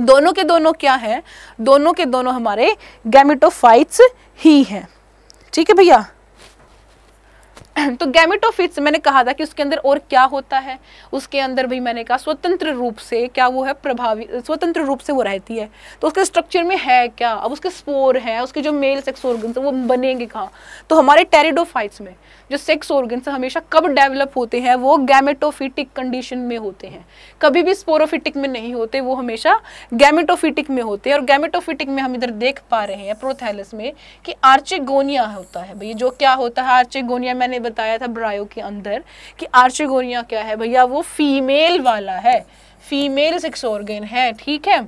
दोनों के दोनों क्या है दोनों के दोनों हमारे गैमिटोफाइट्स ही हैं ठीक है भैया तो गैमिटोफिट्स मैंने कहा था कि उसके अंदर और क्या होता है उसके अंदर भी मैंने कहा स्वतंत्र रूप से क्या वो है प्रभावी स्वतंत्र रूप से वो रहती है तो उसके स्ट्रक्चर में है क्या अब उसके स्पोर हैं उसके जो मेल सेक्स ऑर्गन्स वो बनेंगे कहाँ तो हमारे टेरिडोफाइट्स में जो सेक्स ऑर्गन्स हमेशा कब डेवलप होते हैं वो गैमेटोफिटिक कंडीशन में होते हैं कभी भी स्पोरोफिटिक में नहीं होते वो हमेशा गैमेटोफिटिक में होते हैं और गैमेटोफिटिक में हम इधर देख पा रहे हैं प्रोथैलस में कि आर्चेगोनिया होता है भैया जो क्या होता है आर्चेगोनिया मैंने बताया था ब्रायो के अंदर कि आर्चेगोनिया क्या है भैया वो फीमेल वाला है फीमेल सेक्स ऑर्गन है ठीक है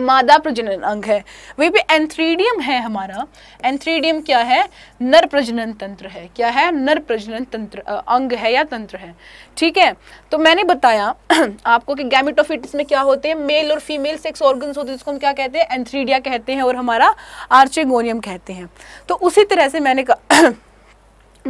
मादा प्रजनन अंग है वे भी एंथ्रीडियम है हमारा एंथ्रीडियम क्या है नर प्रजनन तंत्र है क्या है नर प्रजनन तंत्र अंग है या तंत्र है ठीक है तो मैंने बताया आपको कि गैमिटोफिटिस में क्या होते हैं मेल और फीमेल सेक्स ऑर्गन्स होते हैं जिसको हम क्या कहते हैं एंथ्रीडिया कहते हैं और हमारा आर्चेगोनियम कहते हैं तो उसी तरह से मैंने कहा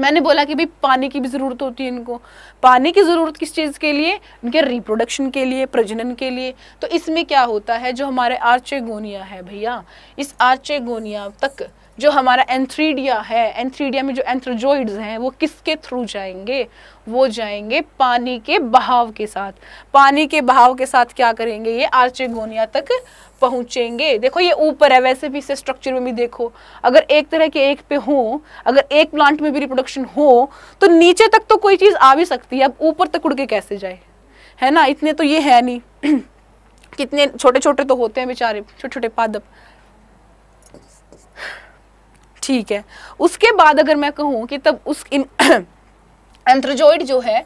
मैंने बोला कि भाई पानी की भी ज़रूरत होती है इनको पानी की ज़रूरत किस चीज़ के लिए इनके रिप्रोडक्शन के लिए प्रजनन के लिए तो इसमें क्या होता है जो हमारे आर्चेगोनिया है भैया इस आर्चेगोनिया तक जो हमारा एंथ्रीडिया है एंथ्रीडिया में जो एंथ्रोजोइड्स हैं वो किसके थ्रू जाएंगे वो जाएंगे पानी के बहाव के साथ पानी के बहाव के साथ क्या करेंगे ये आर्चेगोनिया तक पहुंचेंगे देखो ये ऊपर है वैसे भी इसे स्ट्रक्चर में भी देखो अगर एक तरह के एक पे हो अगर एक प्लांट में भी रिप्रोडक्शन हो तो नीचे तक तो कोई चीज़ आ भी सकती है अब ऊपर तक उड़ के कैसे जाए है ना इतने तो ये है नहीं कितने छोटे छोटे तो होते हैं बेचारे छोटे छोटे पादप ठीक है उसके बाद अगर मैं कहूँ कि तब उस इन एंथ्रोजॉइड जो है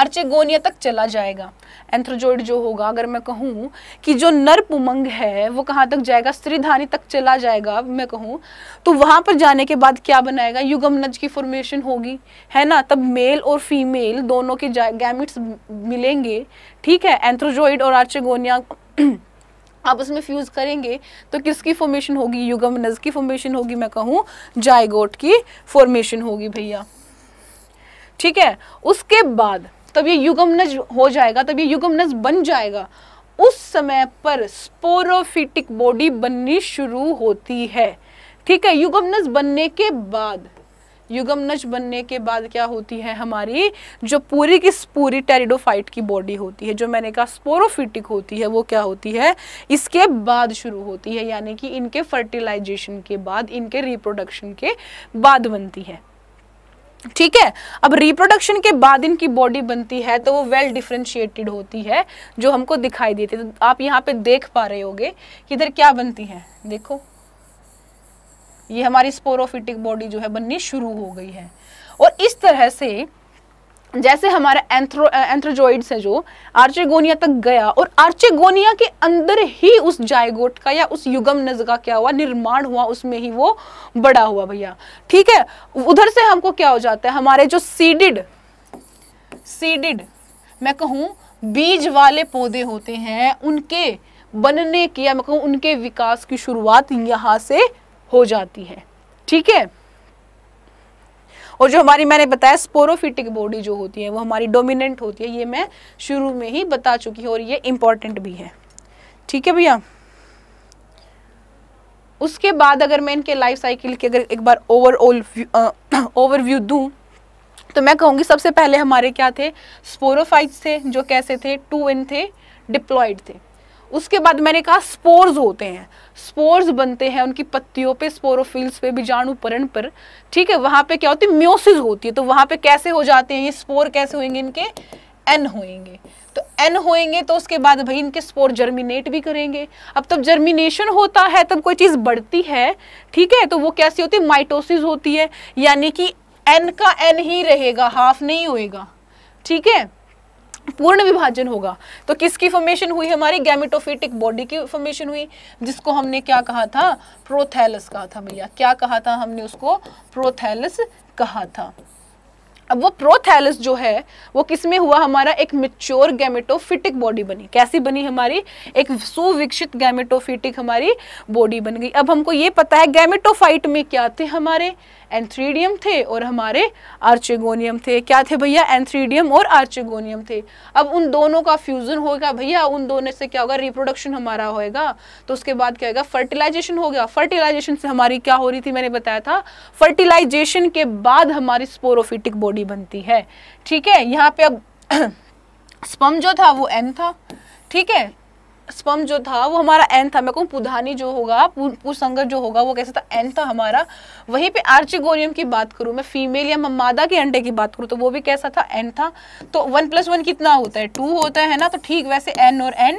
आर्चेगोनिया तक चला जाएगा एंथ्रोजॉइड जो होगा अगर मैं कहूँ कि जो नर उमंग है वो कहाँ तक जाएगा स्त्रीधानी तक चला जाएगा मैं कहूँ तो वहाँ पर जाने के बाद क्या बनाएगा युगम नज की फॉर्मेशन होगी है ना तब मेल और फीमेल दोनों के गैमिट्स मिलेंगे ठीक है एंथ्रोजॉइड और आर्चेगोनिया आप उसमें फ्यूज़ करेंगे तो किसकी फॉर्मेशन होगी युगम नज की फॉर्मेशन होगी मैं कहूँ जायगोट की फॉर्मेशन होगी भैया ठीक है उसके बाद तब ये युगम नज हो जाएगा तब ये युगम नज बन जाएगा उस समय पर स्पोरोफिटिक बॉडी बननी शुरू होती है ठीक है युगम नज बनने के बाद युगम नज बनने के बाद क्या होती है हमारी जो पूरी की पूरी टेरिडोफाइट की बॉडी होती है जो मैंने कहा स्पोरोफिटिक होती है वो क्या होती है इसके बाद शुरू होती है यानी कि इनके फर्टिलाइजेशन के बाद इनके रिप्रोडक्शन के बाद बनती है ठीक है अब रिप्रोडक्शन के बाद इनकी बॉडी बनती है तो वो वेल डिफ्रेंशिएटेड होती है जो हमको दिखाई देती है तो आप यहाँ पे देख पा रहे होगे कि इधर क्या बनती है देखो ये हमारी स्पोरोफिटिक बॉडी जो है बननी शुरू हो गई है और इस तरह से जैसे हमारा एंथ्रो एंथ्रोजॉइड्स है जो आर्चेगोनिया तक गया और आर्चेगोनिया के अंदर ही उस जायगोट का या उस युगम नज का क्या हुआ निर्माण हुआ उसमें ही वो बड़ा हुआ भैया ठीक है उधर से हमको क्या हो जाता है हमारे जो सीडिड सीडिड मैं कहूँ बीज वाले पौधे होते हैं उनके बनने की या मैं कहूँ उनके विकास की शुरुआत यहाँ से हो जाती है ठीक है और जो हमारी मैंने बताया स्पोरोफिटिक बॉडी जो होती है वो हमारी डोमिनेंट होती है ये मैं शुरू में ही बता चुकी हूँ और ये इम्पॉर्टेंट भी है ठीक है भैया उसके बाद अगर मैं इनके लाइफ साइकिल के अगर एक बार ओवरऑल ओवरव्यू दूँ तो मैं कहूँगी सबसे पहले हमारे क्या थे स्पोरोफाइट्स थे जो कैसे थे टू इन थे डिप्लॉयड थे उसके बाद मैंने कहा स्पोर्स होते हैं स्पोर्स बनते हैं उनकी पत्तियों पे स्पोरोफिल्स पे बीजाणुपरण पर ठीक है वहां पे क्या होती है म्योसिस होती है तो वहां पे कैसे हो जाते हैं ये स्पोर कैसे होंगे इनके एन होएंगे तो एन होएंगे तो उसके बाद भाई इनके स्पोर जर्मिनेट भी करेंगे अब तब जर्मिनेशन होता है तब कोई चीज़ बढ़ती है ठीक है तो वो कैसी होती है माइटोसिस होती है यानी कि एन का एन ही रहेगा हाफ नहीं होएगा ठीक है पूर्ण विभाजन होगा तो किसकी फॉर्मेशन हुई हमारी गैमिटोफिटिक बॉडी की फॉर्मेशन हुई जिसको हमने क्या कहा था प्रोथैलस कहा था भैया क्या कहा था हमने उसको प्रोथैलस कहा था अब वो प्रोथैलिस जो है वो किसमें हुआ हमारा एक मिच्योर गैमेटोफिटिक बॉडी बनी कैसी बनी हमारी एक सुविकसित गैमेटोफिटिक हमारी बॉडी बन गई अब हमको ये पता है गैमेटोफाइट में क्या थे हमारे एंथ्रीडियम थे और हमारे आर्चेगोनियम थे क्या थे भैया एंथ्रीडियम और आर्चेगोनियम थे अब उन दोनों का फ्यूजन होगा भैया उन दोनों से क्या होगा रिप्रोडक्शन हमारा होएगा तो उसके बाद क्या होगा फर्टिलाइजेशन हो गया फर्टिलाइजेशन से हमारी क्या हो रही थी मैंने बताया था फर्टिलाइजेशन के बाद हमारी स्पोरोफिटिक बॉडी बॉडी बनती है ठीक है यहाँ पे अब स्पम जो था वो एन था ठीक है स्पम जो था वो हमारा एन था मैं कहूँ पुधानी जो होगा पुसंगर जो होगा वो कैसे था एन था हमारा वहीं पे आर्चिगोनियम की बात करूँ मैं फीमेल या मादा के अंडे की बात करूँ तो वो भी कैसा था एन था तो वन प्लस वन कितना होता है टू होता है ना तो ठीक वैसे एन और एन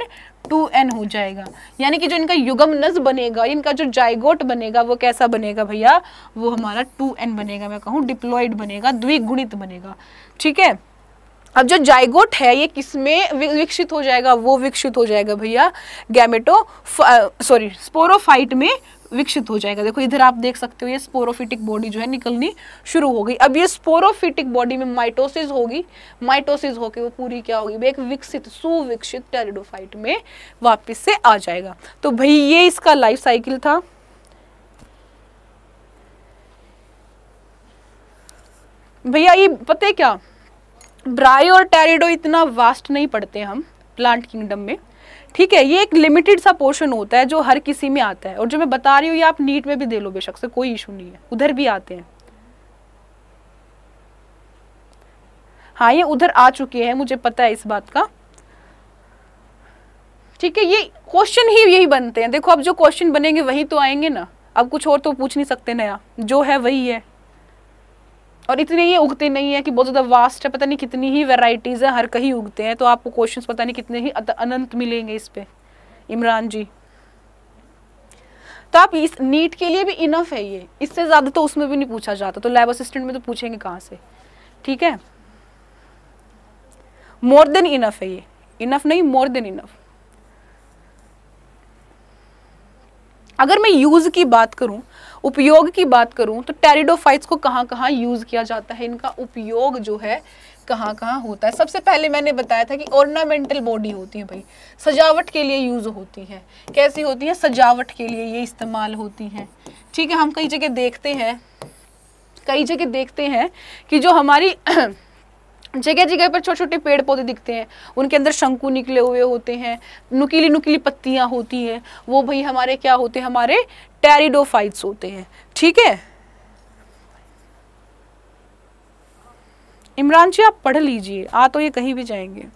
टू एन हो जाएगा यानी कि जो इनका युगम नज बनेगा इनका जो जायगोट बनेगा वो कैसा बनेगा भैया वो हमारा टू एन बनेगा मैं कहूँ डिप्लॉयड बनेगा द्विगुणित बनेगा ठीक है अब जो जाइगोट है ये किसमें विकसित हो जाएगा वो विकसित हो जाएगा भैया गैमेटो सॉरी स्पोरोफाइट में विकसित हो जाएगा देखो इधर आप देख सकते हो ये स्पोरोफिटिक बॉडी जो है निकलनी शुरू हो गई अब ये स्पोरोफिटिक बॉडी में माइटोसिस होगी माइटोसिस होके वो पूरी क्या होगी एक विकसित सुविकसित टेरिडोफाइट में वापस से आ जाएगा तो भाई ये इसका लाइफ साइकिल था भैया ये पता है क्या ब्रायो और टेरिडो इतना वास्ट नहीं पड़ते हम प्लांट किंगडम में ठीक है ये एक लिमिटेड सा पोर्शन होता है जो हर किसी में आता है और जो मैं बता रही हूँ ये आप नीट में भी दे लो बेशक से कोई इशू नहीं है उधर भी आते हैं हाँ ये उधर आ चुके हैं मुझे पता है इस बात का ठीक है ये क्वेश्चन ही यही बनते हैं देखो अब जो क्वेश्चन बनेंगे वही तो आएंगे ना अब कुछ और तो पूछ नहीं सकते नया जो है वही है और इतने ये उगते नहीं है कि बहुत ज़्यादा वास्ट है पता नहीं कितनी ही वेराइटीज़ हैं हर कहीं उगते हैं तो आपको क्वेश्चन पता नहीं कितने ही अनंत मिलेंगे इस पर इमरान जी तो आप इस नीट के लिए भी इनफ है ये इससे ज़्यादा तो उसमें भी नहीं पूछा जाता तो लैब असिस्टेंट में तो पूछेंगे कहाँ से ठीक है मोर देन इनफ है ये इनफ नहीं मोर देन इनफ अगर मैं यूज़ की बात करूं उपयोग की बात करूं तो टेरिडोफाइट्स को कहाँ कहाँ यूज किया जाता है इनका उपयोग जो है कहाँ कहाँ होता है सबसे पहले मैंने बताया था कि ऑर्नामेंटल बॉडी होती है भाई सजावट के लिए यूज़ होती है कैसी होती है सजावट के लिए ये इस्तेमाल होती हैं ठीक है हम कई जगह देखते हैं कई जगह देखते हैं कि जो हमारी जगह जगह पर छोटे छोटे पेड़ पौधे दिखते हैं उनके अंदर शंकु निकले हुए होते हैं नुकीली नुकीली पत्तियां होती हैं वो भाई हमारे क्या होते हैं हमारे टेरिडोफाइट्स होते हैं ठीक है इमरान जी आप पढ़ लीजिए आ तो ये कहीं भी जाएंगे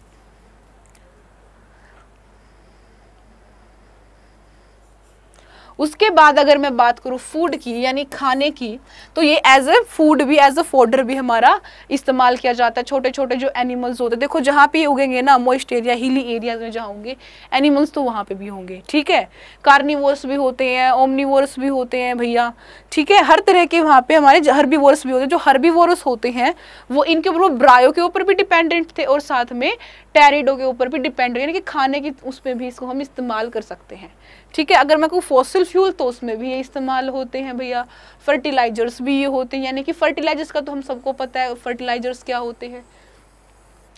उसके बाद अगर मैं बात करूँ फूड की यानी खाने की तो ये एज ए फूड भी एज अ फोडर भी हमारा इस्तेमाल किया जाता है छोटे छोटे जो एनिमल्स होते हैं देखो जहाँ पे उगेंगे ना मोइस्ट एरिया हिली एरियाज में जहाँ होंगे एनिमल्स तो वहाँ पे भी होंगे ठीक है कार्निवर्स भी होते हैं ओमनीवर्स भी होते हैं भैया ठीक है हर तरह के वहाँ पे हमारे हर्बीवोर्स भी होते हैं जो हर्बीवोर्स होते हैं वो इनके ऊपर ब्रायो के ऊपर भी डिपेंडेंट थे और साथ में टेरिडो के ऊपर भी डिपेंड यानी कि खाने की उसमें भी इसको हम इस्तेमाल कर सकते हैं ठीक है अगर मैं कहूँ फॉसिल फ्यूल तो उसमें भी ये इस्तेमाल होते हैं भैया फर्टिलाइजर्स भी ये होते हैं यानी कि फर्टिलाइजर्स का तो हम सबको पता है फर्टिलाइजर्स क्या होते हैं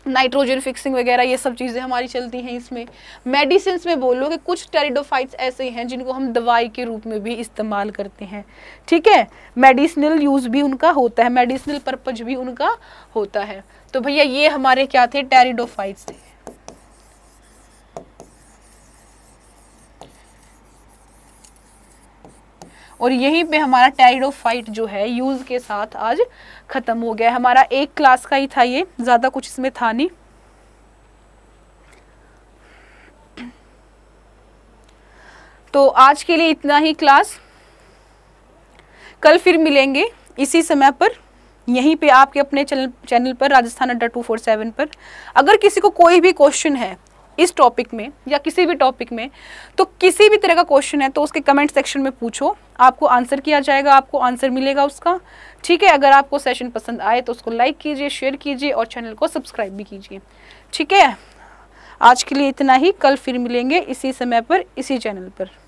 नाइट्रोजन फिक्सिंग वगैरह ये सब चीज़ें हमारी चलती हैं इसमें मेडिसिन में बोलो कि कुछ टेरिडोफाइट्स ऐसे हैं जिनको हम दवाई के रूप में भी इस्तेमाल करते हैं ठीक है मेडिसिनल यूज़ भी उनका होता है मेडिसिनल पर्पज भी उनका होता है तो भैया ये हमारे क्या थे टेरिडोफाइट्स थे और यहीं पे हमारा टेरिडोफाइट जो है यूज के साथ आज खत्म हो गया हमारा एक क्लास का ही था ये ज्यादा कुछ इसमें था नहीं तो आज के लिए इतना ही क्लास कल फिर मिलेंगे इसी समय पर यहीं पे आपके अपने चैनल चैनल पर राजस्थान अड्डा टू फोर सेवन पर अगर किसी को कोई भी क्वेश्चन है इस टॉपिक में या किसी भी टॉपिक में तो किसी भी तरह का क्वेश्चन है तो उसके कमेंट सेक्शन में पूछो आपको आंसर किया जाएगा आपको आंसर मिलेगा उसका ठीक है अगर आपको सेशन पसंद आए तो उसको लाइक कीजिए शेयर कीजिए और चैनल को सब्सक्राइब भी कीजिए ठीक है आज के लिए इतना ही कल फिर मिलेंगे इसी समय पर इसी चैनल पर